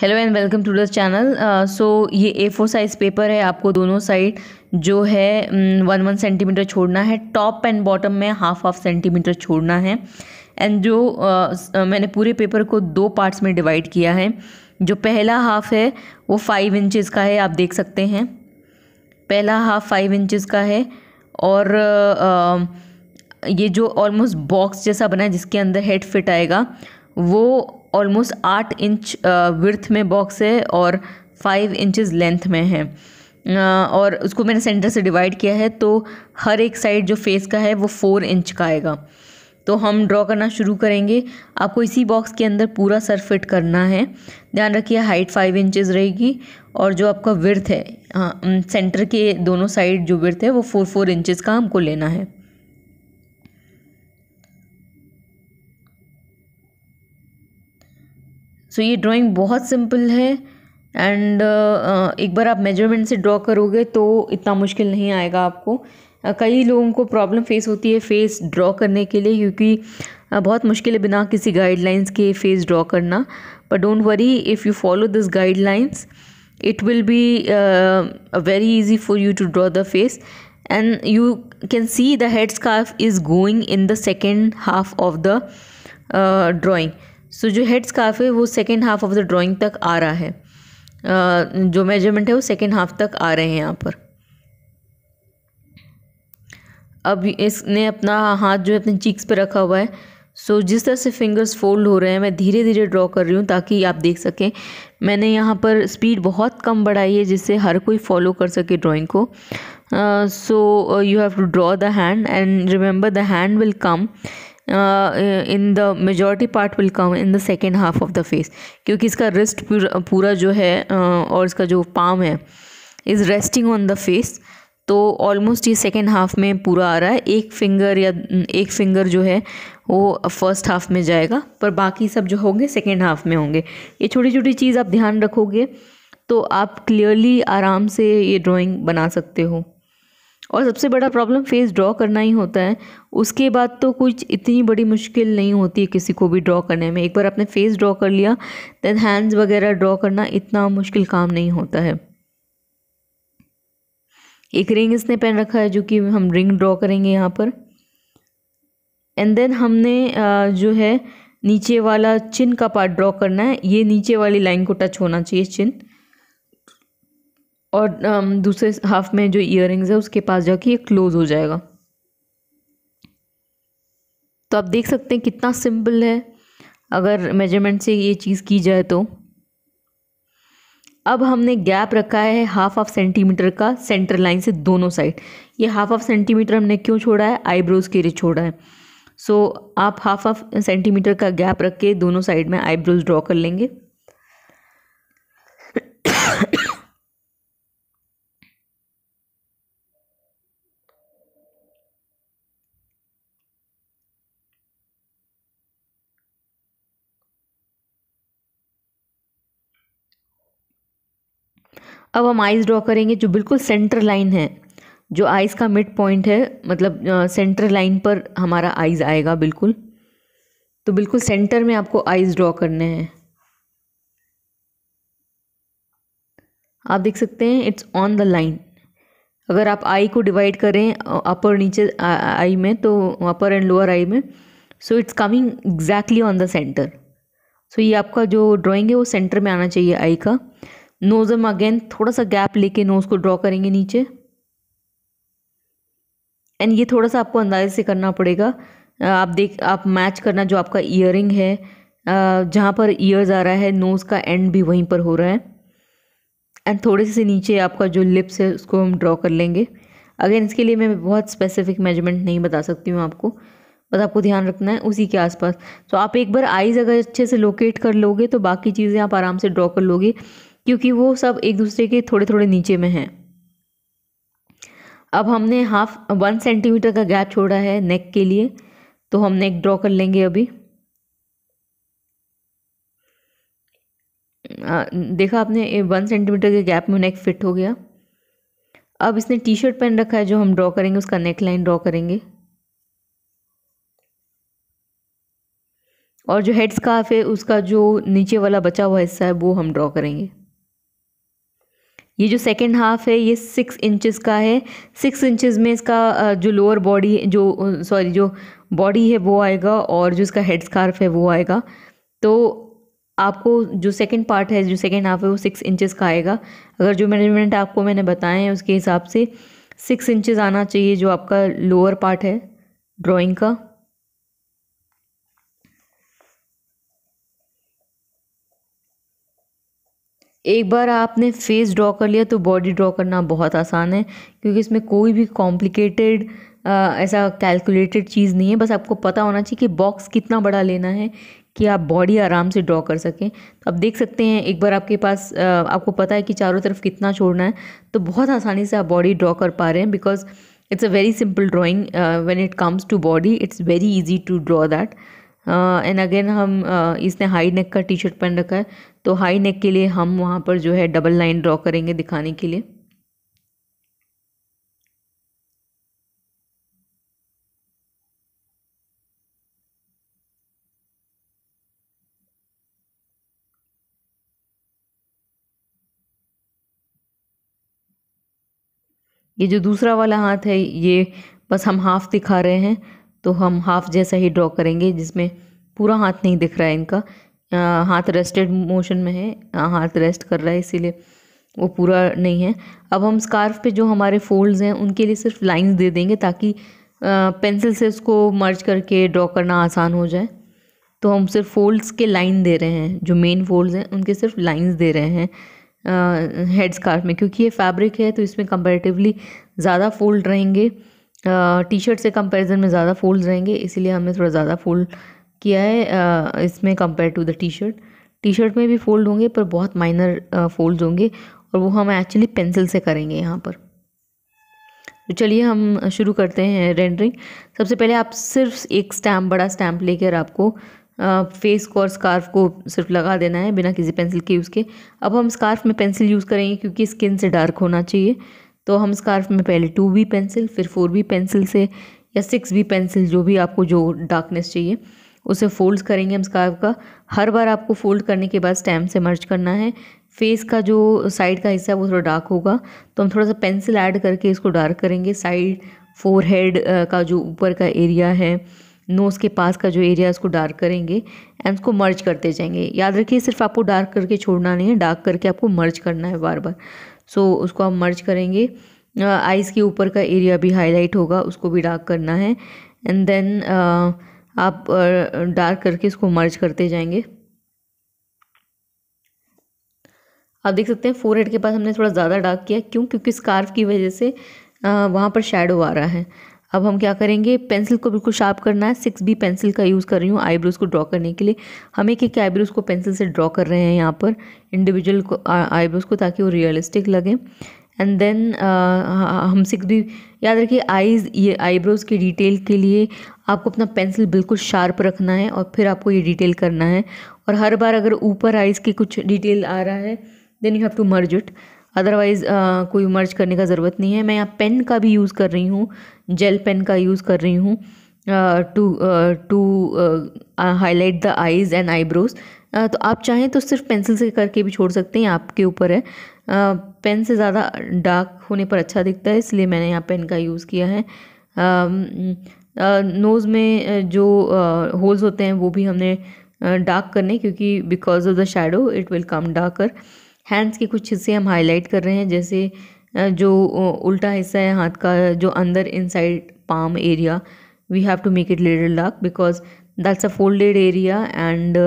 Hello and welcome to this channel so ये A four size paper है आपको दोनों साइड जो है वन वन सेंटीमीटर छोड़ना है टॉप एंड बॉटम में हाफ हाफ सेंटीमीटर छोड़ना है एंड जो uh, uh, मैंने पूरे पेपर को दो पार्ट्स में डिवाइड किया है जो पहला हाफ है वो फाइव इंचज़ का है आप देख सकते हैं पहला हाफ फाइव इंचज़ का है और uh, um, ये जो ऑलमोस्ट बॉक्स जैसा बना है जिसके अंदर हेड फिट आएगा वो ऑलमोस्ट आठ इंच विर्थ में बॉक्स है और फाइव इंचज़ लेंथ में है और उसको मैंने सेंटर से डिवाइड किया है तो हर एक साइड जो फेस का है वो फोर इंच का आएगा तो हम ड्रॉ करना शुरू करेंगे आपको इसी बॉक्स के अंदर पूरा सर फिट करना है ध्यान रखिए हाइट फाइव इंचेस रहेगी और जो आपका विर्थ है हाँ सेंटर के दोनों साइड जो विर्थ है वो फोर फोर इंचेस का हमको लेना है सो ये ड्राइंग बहुत सिंपल है एंड uh, uh, एक बार आप मेजरमेंट से ड्रॉ करोगे तो इतना मुश्किल नहीं आएगा आपको uh, कई लोगों को प्रॉब्लम फेस होती है फेस ड्रॉ करने के लिए क्योंकि बहुत मुश्किल है बिना किसी गाइडलाइंस के फेस ड्रॉ करना but don't worry if you follow this guidelines it will be very easy for you to draw the face and you can see the head scarf is going in the second half of the drawing so जो head scarf है वो second half of the drawing तक आ रहा है जो measurement है वो सेकेंड हाफ तक आ रहे हैं यहाँ पर अब इसने अपना हाथ जो है अपने चीक्स पे रखा हुआ है सो so, जिस तरह से फिंगर्स फोल्ड हो रहे हैं मैं धीरे धीरे ड्रॉ कर रही हूँ ताकि आप देख सकें मैंने यहाँ पर स्पीड बहुत कम बढ़ाई है जिससे हर कोई फॉलो कर सके ड्राइंग को so you have to draw the hand and remember the hand will come in the majority part will come in the second half of the face क्योंकि इसका रिस्ट पूरा, पूरा जो है और इसका जो पाम है is resting on the face तो ऑलमोस्ट ये सेकेंड हाफ में पूरा आ रहा है एक फिंगर या एक फिंगर जो है वो फर्स्ट हाफ में जाएगा पर बाकी सब जो होंगे सेकेंड हाफ में होंगे ये छोटी छोटी चीज़ आप ध्यान रखोगे तो आप क्लियरली आराम से ये ड्राइंग बना सकते हो और सबसे बड़ा प्रॉब्लम फेस ड्रॉ करना ही होता है उसके बाद तो कुछ इतनी बड़ी मुश्किल नहीं होती है किसी को भी ड्रॉ करने में एक बार आपने फेस ड्रॉ कर लिया दैन हैंड्स वगैरह ड्रॉ करना इतना मुश्किल काम नहीं होता है एक रिंग इसने पहन रखा है जो कि हम रिंग ड्रॉ करेंगे यहाँ पर एंड देन हमने जो है नीचे वाला चिन का पार्ट ड्रॉ करना है ये नीचे वाली लाइन को टच होना चाहिए चिन्ह और um, दूसरे हाफ में जो इयर है उसके पास जाके ये क्लोज़ हो जाएगा तो आप देख सकते हैं कितना सिंपल है अगर मेजरमेंट से ये चीज़ की जाए तो अब हमने गैप रखा है हाफ ऑफ सेंटीमीटर का सेंटर लाइन से दोनों साइड ये हाफ ऑफ सेंटीमीटर हमने क्यों छोड़ा है आईब्रोज़ के लिए छोड़ा है सो so, आप हाफ ऑफ सेंटीमीटर का गैप रख के दोनों साइड में आईब्रोज ड्रॉ कर लेंगे अब हम आइज़ ड्रॉ करेंगे जो बिल्कुल सेंटर लाइन है जो आइज़ का मिड पॉइंट है मतलब सेंटर लाइन पर हमारा आइज़ आएगा बिल्कुल तो बिल्कुल सेंटर में आपको आइज़ ड्रॉ करने हैं आप देख सकते हैं इट्स ऑन द लाइन अगर आप आई को डिवाइड करें अपर नीचे आई में तो अपर एंड लोअर आई में so it's coming exactly on the centre so ये आपका जो ड्राइंग है वो सेंटर में आना चाहिए आई का नोज हम अगेन थोड़ा सा गैप लेके नोज़ को ड्रॉ करेंगे नीचे एंड ये थोड़ा सा आपको अंदाजे से करना पड़ेगा आप देख आप मैच करना जो आपका ईयर है जहाँ पर ईयर्स आ रहा है नोज़ का एंड भी वहीं पर हो रहा है एंड थोड़े से नीचे आपका जो लिप्स है उसको हम ड्रॉ कर लेंगे अगेन इसके लिए मैं बहुत स्पेसिफिक मेजरमेंट नहीं बता सकती हूँ आपको बस आपको ध्यान रखना है उसी के आसपास तो आप एक बार आइज़ अगर अच्छे से लोकेट कर लोगे तो बाकी चीज़ें आप आराम से ड्रॉ कर लोगे क्योंकि वो सब एक दूसरे के थोड़े थोड़े नीचे में हैं अब हमने हाफ वन सेंटीमीटर का गैप छोड़ा है नेक के लिए तो हम नेक ड्रॉ कर लेंगे अभी देखा आपने वन सेंटीमीटर के गैप में नेक फिट हो गया अब इसने टी शर्ट पहन रखा है जो हम ड्रॉ करेंगे उसका नेक लाइन ड्रॉ करेंगे और जो हेड स्कार्फ है उसका जो नीचे वाला बचा हुआ हिस्सा है वो हम ड्रॉ करेंगे ये जो सेकेंड हाफ़ है ये सिक्स इंचज़ का है सिक्स इंचज़ में इसका जो लोअर बॉडी जो सॉरी जो बॉडी है वो आएगा और जो इसका हेड स्कार्फ है वो आएगा तो आपको जो सेकेंड पार्ट है जो सेकेंड हाफ है वो सिक्स इंचेस का आएगा अगर जो मेजरमेंट आपको मैंने बताए हैं उसके हिसाब से सिक्स इंचेस आना चाहिए जो आपका लोअर पार्ट है ड्राइंग का एक बार आपने फेस ड्रॉ कर लिया तो बॉडी ड्रॉ करना बहुत आसान है क्योंकि इसमें कोई भी कॉम्प्लिकेटेड ऐसा कैलकुलेटेड चीज़ नहीं है बस आपको पता होना चाहिए कि बॉक्स कितना बड़ा लेना है कि आप बॉडी आराम से ड्रॉ कर सकें तो आप देख सकते हैं एक बार आपके पास आपको पता है कि चारों तरफ कितना छोड़ना है तो बहुत आसानी से आप बॉडी ड्रॉ कर पा रहे हैं because it's a very simple drawing when it comes to body it's very easy to draw that and again हम uh, इसने हाई नेक का टी शर्ट पहन रखा है तो हाई नेक के लिए हम वहाँ पर जो है डबल लाइन ड्रॉ करेंगे दिखाने के लिए ये जो दूसरा वाला हाथ है ये बस हम हाफ दिखा रहे हैं तो हम हाफ जैसा ही ड्रॉ करेंगे जिसमें पूरा हाथ नहीं दिख रहा है इनका आ, हाथ रेस्टेड मोशन में है आ, हाथ रेस्ट कर रहा है इसीलिए वो पूरा नहीं है अब हम स्कार्फ पे जो हमारे फोल्ड्स हैं उनके लिए सिर्फ लाइंस दे देंगे ताकि पेंसिल से उसको मर्ज करके ड्रॉ करना आसान हो जाए तो हम सिर्फ फोल्ड्स के लाइन दे रहे हैं जो मेन फोल्ड्स हैं उनके सिर्फ लाइंस दे रहे हैं हेड स्कार्फ में क्योंकि ये फैब्रिक है तो इसमें कंपेरेटिवली ज़्यादा फोल्ड रहेंगे टी शर्ट से कंपैरिजन में ज़्यादा फोल्ड रहेंगे इसीलिए हमने थोड़ा ज़्यादा फोल्ड किया है इसमें compare to the T shirt T shirt में भी फोल्ड होंगे पर बहुत माइनर फोल्ड होंगे और वो हम एक्चुअली पेंसिल से करेंगे यहाँ पर तो चलिए हम शुरू करते हैं रेंडरिंग सबसे पहले आप सिर्फ एक स्टैम्प बड़ा स्टैम्प लेकर आपको फेस को और स्कार्फ को सिर्फ लगा देना है बिना किसी पेंसिल के यूज़ के अब हम स्कार्फ में पेंसिल यूज़ करेंगे क्योंकि स्किन से डार्क होना चाहिए तो हम स्कार्फ में पहले टू बी पेंसिल फिर फोर बी पेंसिल से या सिक्स बी पेंसिल जो भी आपको जो डार्कनेस चाहिए उसे फोल्ड करेंगे हम स्कार्फ का हर बार आपको फोल्ड करने के बाद स्टैम से मर्ज करना है फेस का जो साइड का हिस्सा है वो थोड़ा डार्क होगा तो हम थोड़ा सा पेंसिल ऐड करके इसको डार्क करेंगे साइड फोर हेड का जो ऊपर का एरिया है नोज़ के पास का जो एरिया है उसको डार्क करेंगे एंड उसको मर्ज करते जाएंगे याद रखिए सिर्फ आपको डार्क करके छोड़ना नहीं है डार्क करके आपको मर्ज करना है बार बार सो उसको आप मर्ज करेंगे आइज़ के ऊपर का एरिया भी हाईलाइट होगा उसको भी डार्क करना है एंड देन आप डार्क करके इसको मर्ज करते जाएंगे आप देख सकते हैं फोर के पास हमने थोड़ा ज़्यादा डार्क किया क्यों क्योंकि स्कार्फ की वजह से वहाँ पर शेडो आ रहा है अब हम क्या करेंगे पेंसिल को बिल्कुल शार्प करना है सिक्स बी पेंसिल का यूज़ कर रही हूँ आईब्रोज़ को ड्रॉ करने के लिए हम एक एक आईब्रोज़ को पेंसिल से ड्रॉ कर रहे हैं यहाँ पर इंडिविजुअल को आईब्रोज़ को ताकि वो रियलिस्टिक लगें एंड देन हम सिक्स बी याद रखिए आईज ये आईब्रोज़ की डिटेल के लिए आपको अपना पेंसिल बिल्कुल शार्प रखना है और फिर आपको ये डिटेल करना है और हर बार अगर ऊपर आइज़ की कुछ डिटेल आ रहा है then you have to merge it otherwise कोई मर्ज करने का ज़रूरत नहीं है मैं यहाँ पेन का भी यूज़ कर रही हूँ जेल पेन का यूज़ कर रही हूँ to to highlight the eyes and eyebrows तो आप चाहें तो सिर्फ पेंसिल से करके भी छोड़ सकते हैं आपके ऊपर है आ, पेन से ज़्यादा डार्क होने पर अच्छा दिखता है इसलिए मैंने यहाँ पेन का यूज़ किया है नोज़ में जो होल्स होते हैं वो भी हमने डार्क करने क्योंकि because of the shadow it will come darker hands के कुछ हिस्से हम हाईलाइट कर रहे हैं जैसे जो उल्टा हिस्सा है हाथ का जो अंदर inside palm area we have to make it little dark because that's a folded area and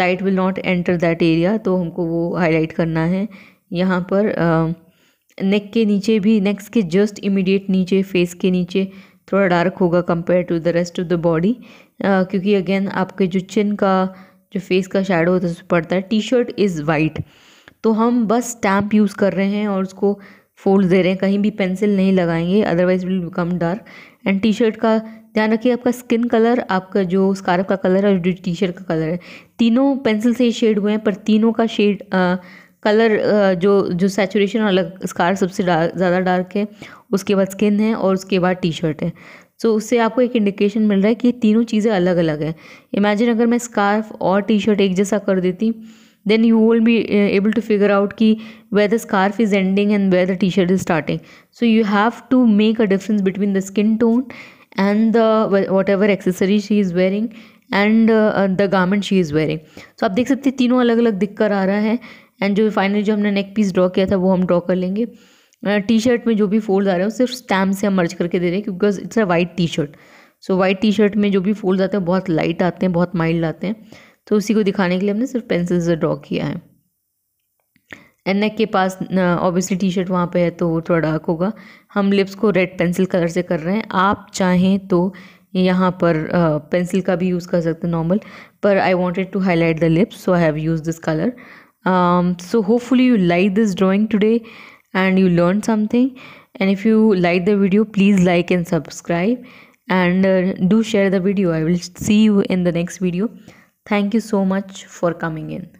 light will not enter that area तो हमको वो हाईलाइट करना है यहाँ पर नेक के नीचे भी नेक्स के जस्ट इमिडिएट नीचे फेस के नीचे थोड़ा डार्क होगा compare to the rest of the body क्योंकि अगेन आपके जो चिन का जो फेस का शेडो होता है उस पड़ता है टी शर्ट इज़ वाइट तो हम बस स्टैम्प यूज़ कर रहे हैं और उसको फोल्ड दे रहे हैं कहीं भी पेंसिल नहीं लगाएंगे otherwise will become dark and T shirt का ध्यान रखिए आपका स्किन कलर आपका जो स्कार्फ का कलर है और जो टी शर्ट का कलर है तीनों पेंसिल से शेड हुए हैं पर तीनों का शेड कलर जो जो सेचुरेशन अलग स्कार सबसे ज़्यादा डार्क है उसके बाद स्किन है और उसके बाद टी शर्ट है सो so, उससे आपको एक इंडिकेशन मिल रहा है कि ये तीनों चीज़ें अलग अलग हैं इमेजिन अगर मैं स्कार्फ और टी शर्ट एक जैसा कर देती then you will be able to figure out कि way the scarf is ending and way the T shirt is starting so you have to make a difference between the skin tone and the whatever accessory she is wearing and the garment she is wearing so आप देख सकते हैं तीनों अलग अलग दिक्कत आ रहा है एंड जो फाइनली जो हमने नेक पीस ड्रॉ किया था वो हम ड्रॉ कर लेंगे टी शर्ट में जो भी फोल्ड आ रहे हैं सिर्फ स्टैम्प से हम मर्ज करके दे रहे हैं क्योंकि it's a white T shirt so white T shirt में जो भी फोल्ड आते हैं बहुत लाइट आते हैं बहुत माइल्ड आते हैं तो उसी को दिखाने के लिए हमने सिर्फ पेंसिल से ड्रॉ किया है एन नेक के पास ऑब्वियसली टी शर्ट वहाँ पर है तो वो थोड़ा डार्क होगा हम लिप्स को रेड पेंसिल कलर से कर रहे हैं आप चाहें तो यहाँ पर पेंसिल का भी यूज़ कर सकते हैं नॉर्मल पर I wanted to highlight the lips so I have use this colour so hope hopefully you like this drawing today and you learn something and if you like the video please like and subscribe and do share the video I will see you in the next video Thank you so much for coming in.